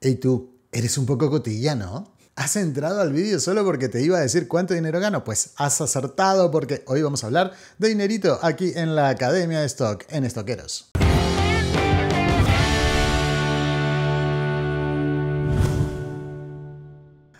Ey tú, eres un poco cotidiano? ¿Has entrado al vídeo solo porque te iba a decir cuánto dinero gano? Pues has acertado porque hoy vamos a hablar de dinerito aquí en la Academia de Stock, en Estoqueros.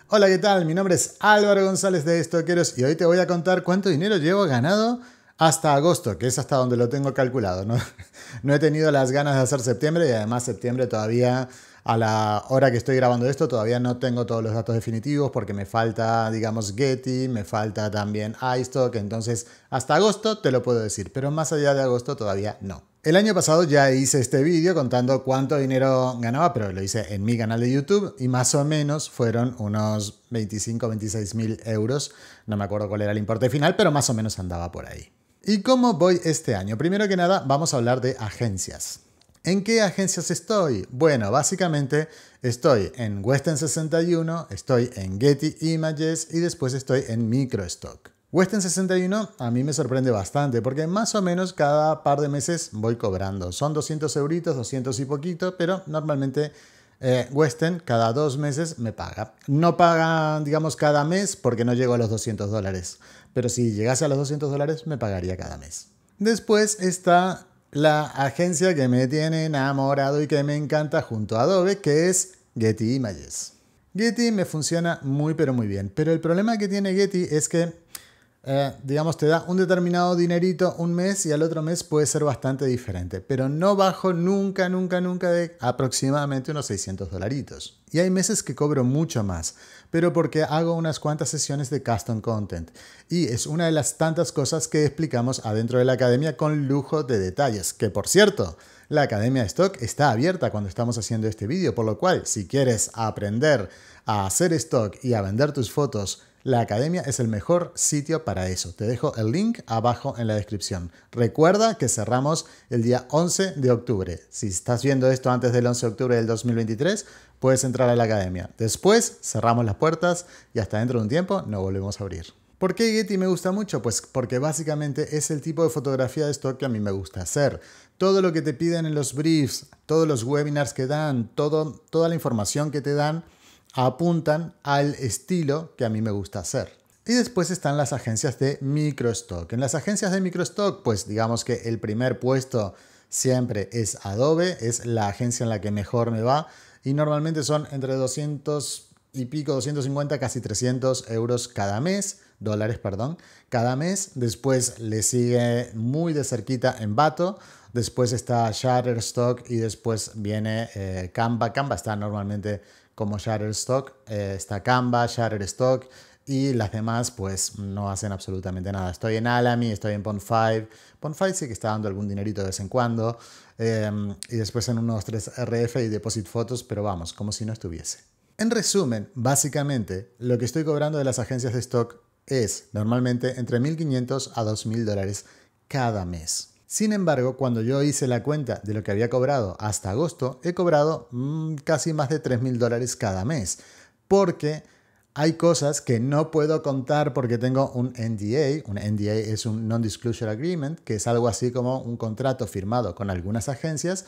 Hola, ¿qué tal? Mi nombre es Álvaro González de Estoqueros y hoy te voy a contar cuánto dinero llevo ganado hasta agosto, que es hasta donde lo tengo calculado. No, no he tenido las ganas de hacer septiembre y además septiembre todavía a la hora que estoy grabando esto todavía no tengo todos los datos definitivos porque me falta, digamos, Getty, me falta también iStock, entonces hasta agosto te lo puedo decir, pero más allá de agosto todavía no. El año pasado ya hice este vídeo contando cuánto dinero ganaba, pero lo hice en mi canal de YouTube y más o menos fueron unos 25 26 mil euros. No me acuerdo cuál era el importe final, pero más o menos andaba por ahí. ¿Y cómo voy este año? Primero que nada, vamos a hablar de agencias. ¿En qué agencias estoy? Bueno, básicamente estoy en Western 61, estoy en Getty Images y después estoy en MicroStock. Western 61 a mí me sorprende bastante porque más o menos cada par de meses voy cobrando. Son 200 euritos, 200 y poquito, pero normalmente eh, Western cada dos meses me paga. No paga, digamos, cada mes porque no llego a los 200 dólares, pero si llegase a los 200 dólares me pagaría cada mes. Después está la agencia que me tiene enamorado y que me encanta junto a Adobe, que es Getty Images. Getty me funciona muy pero muy bien, pero el problema que tiene Getty es que eh, digamos, te da un determinado dinerito un mes y al otro mes puede ser bastante diferente, pero no bajo nunca, nunca, nunca de aproximadamente unos 600 dolaritos. Y hay meses que cobro mucho más, pero porque hago unas cuantas sesiones de custom content. Y es una de las tantas cosas que explicamos adentro de la academia con lujo de detalles, que por cierto, la Academia Stock está abierta cuando estamos haciendo este vídeo, por lo cual si quieres aprender a hacer stock y a vender tus fotos la academia es el mejor sitio para eso. Te dejo el link abajo en la descripción. Recuerda que cerramos el día 11 de octubre. Si estás viendo esto antes del 11 de octubre del 2023, puedes entrar a la academia. Después cerramos las puertas y hasta dentro de un tiempo no volvemos a abrir. ¿Por qué Getty me gusta mucho? Pues porque básicamente es el tipo de fotografía de stock que a mí me gusta hacer. Todo lo que te piden en los briefs, todos los webinars que dan, todo, toda la información que te dan apuntan al estilo que a mí me gusta hacer. Y después están las agencias de microstock. En las agencias de microstock, pues digamos que el primer puesto siempre es Adobe, es la agencia en la que mejor me va y normalmente son entre 200 y pico, 250, casi 300 euros cada mes, dólares, perdón, cada mes. Después le sigue muy de cerquita en Bato, después está Shutterstock y después viene eh, Canva. Canva está normalmente como Shutterstock, eh, está Canva, Shutterstock y las demás pues no hacen absolutamente nada. Estoy en Alamy, estoy en Pond5, Pond5 sí que está dando algún dinerito de vez en cuando em, y después en unos 3RF y Deposit fotos, pero vamos, como si no estuviese. En resumen, básicamente, lo que estoy cobrando de las agencias de stock es normalmente entre 1.500 a 2.000 dólares cada mes. Sin embargo, cuando yo hice la cuenta de lo que había cobrado hasta agosto, he cobrado mm, casi más de 3.000 dólares cada mes, porque hay cosas que no puedo contar porque tengo un NDA. Un NDA es un Non-Disclosure Agreement, que es algo así como un contrato firmado con algunas agencias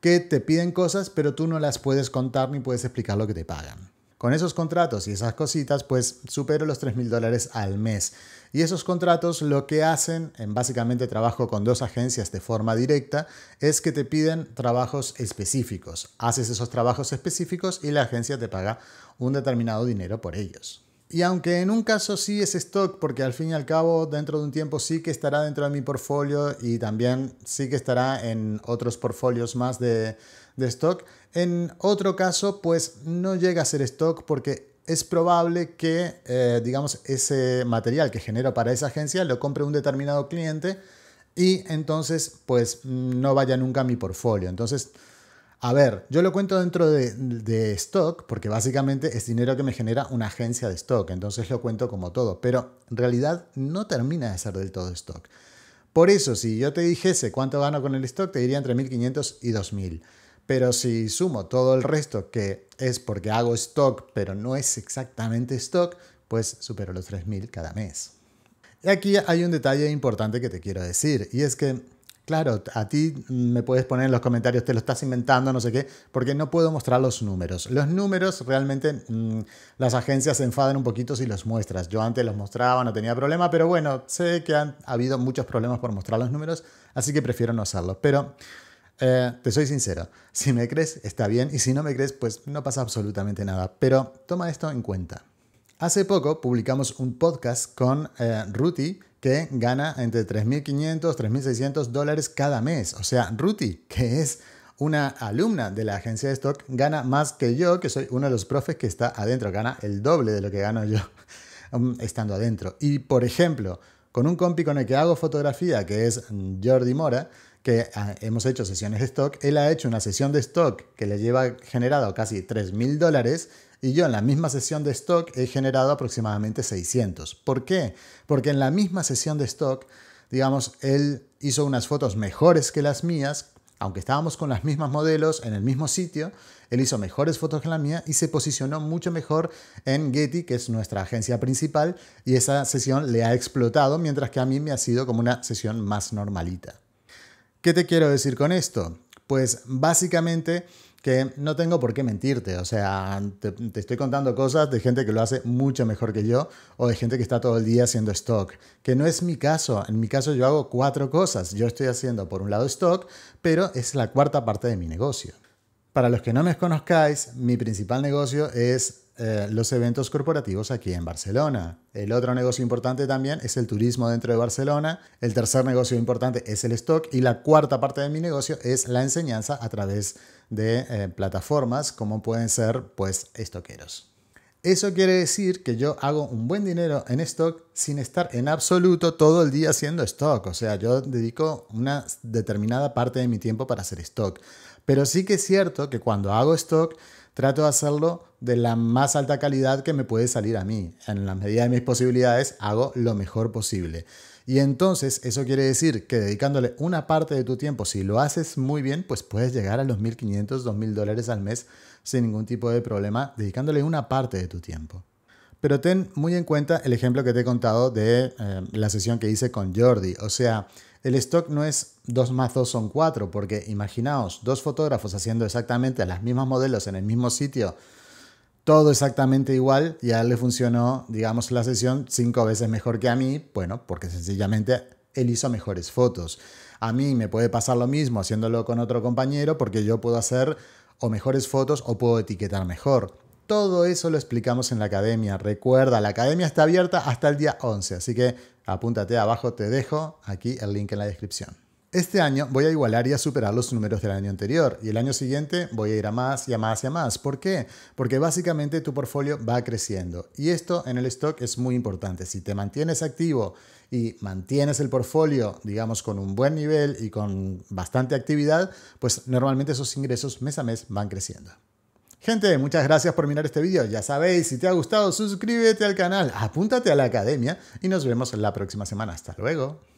que te piden cosas, pero tú no las puedes contar ni puedes explicar lo que te pagan. Con esos contratos y esas cositas, pues supero los 3.000 dólares al mes. Y esos contratos lo que hacen, en básicamente trabajo con dos agencias de forma directa, es que te piden trabajos específicos. Haces esos trabajos específicos y la agencia te paga un determinado dinero por ellos. Y aunque en un caso sí es stock, porque al fin y al cabo dentro de un tiempo sí que estará dentro de mi portfolio y también sí que estará en otros portfolios más de, stock, en otro caso pues no llega a ser stock porque es probable que, eh, digamos, ese material que genero para esa agencia lo compre un determinado cliente y entonces pues no vaya nunca a mi portfolio. Entonces a ver, yo lo cuento dentro de, stock porque básicamente es dinero que me genera una agencia de stock, entonces lo cuento como todo, pero en realidad no termina de ser del todo stock. Por eso, si yo te dijese cuánto gano con el stock, te diría entre 1.500 y 2.000. Pero si sumo todo el resto, que es porque hago stock, pero no es exactamente stock, pues supero los 3.000 cada mes. Y aquí hay un detalle importante que te quiero decir, y es que claro, a ti me puedes poner en los comentarios, te lo estás inventando, no sé qué, porque no puedo mostrar los números. Los números realmente mm, las agencias se enfadan un poquito si los muestras. Yo antes los mostraba, no tenía problema, pero bueno, sé que han habido muchos problemas por mostrar los números, así que prefiero no hacerlo. Pero eh, te soy sincero, si me crees está bien y si no me crees pues no pasa absolutamente nada, pero toma esto en cuenta. Hace poco publicamos un podcast con eh, Ruti, que gana entre 3.500, 3.600 dólares cada mes. O sea, Ruti, que es una alumna de la agencia de stock, gana más que yo, que soy uno de los profes que está adentro, gana el doble de lo que gano yo um, estando adentro. Y por ejemplo, con un compi con el que hago fotografía, que es mm, Jordi Mora, que ah, hemos hecho sesiones de stock, él ha hecho una sesión de stock que le lleva generado casi 3.000 dólares y yo en la misma sesión de stock he generado aproximadamente 600. ¿Por qué? Porque en la misma sesión de stock, digamos, él hizo unas fotos mejores que las mías, aunque estábamos con las mismas modelos en el mismo sitio, él hizo mejores fotos que la mía y se posicionó mucho mejor en Getty, que es nuestra agencia principal, y esa sesión le ha explotado, mientras que a mí me ha sido como una sesión más normalita. ¿Qué te quiero decir con esto? Pues básicamente que no tengo por qué mentirte, o sea, te, estoy contando cosas de gente que lo hace mucho mejor que yo o de gente que está todo el día haciendo stock, que no es mi caso, en mi caso yo hago cuatro cosas, yo estoy haciendo por un lado stock, pero es la cuarta parte de mi negocio. Para los que no me conozcáis, mi principal negocio es eh, los eventos corporativos aquí en Barcelona. El otro negocio importante también es el turismo dentro de Barcelona. El tercer negocio importante es el stock. Y la cuarta parte de mi negocio es la enseñanza a través de eh, plataformas como pueden ser pues estoqueros. Eso quiere decir que yo hago un buen dinero en stock sin estar en absoluto todo el día haciendo stock. O sea, yo dedico una determinada parte de mi tiempo para hacer stock. Pero sí que es cierto que cuando hago stock, trato de hacerlo de la más alta calidad que me puede salir a mí. En la medida de mis posibilidades, hago lo mejor posible. Y entonces eso quiere decir que dedicándole una parte de tu tiempo, si lo haces muy bien, pues puedes llegar a los 1.500, 2.000 dólares al mes sin ningún tipo de problema, dedicándole una parte de tu tiempo. Pero ten muy en cuenta el ejemplo que te he contado de eh, la sesión que hice con Jordi. O sea, el stock no es dos más dos son cuatro, porque imaginaos, dos fotógrafos haciendo exactamente las mismas modelos en el mismo sitio, todo exactamente igual, y él le funcionó, digamos, la sesión cinco veces mejor que a mí, bueno, porque sencillamente él hizo mejores fotos. A mí me puede pasar lo mismo haciéndolo con otro compañero, porque yo puedo hacer o mejores fotos o puedo etiquetar mejor. Todo eso lo explicamos en la academia. Recuerda, la academia está abierta hasta el día 11, así que apúntate abajo, te dejo aquí el link en la descripción. Este año voy a igualar y a superar los números del año anterior y el año siguiente voy a ir a más y a más y a más. ¿Por qué? Porque básicamente tu portfolio va creciendo y esto en el stock es muy importante. Si te mantienes activo y mantienes el portfolio, digamos, con un buen nivel y con bastante actividad, pues normalmente esos ingresos mes a mes van creciendo. Gente, muchas gracias por mirar este vídeo. Ya sabéis, si te ha gustado, suscríbete al canal, apúntate a la academia y nos vemos la próxima semana. Hasta luego.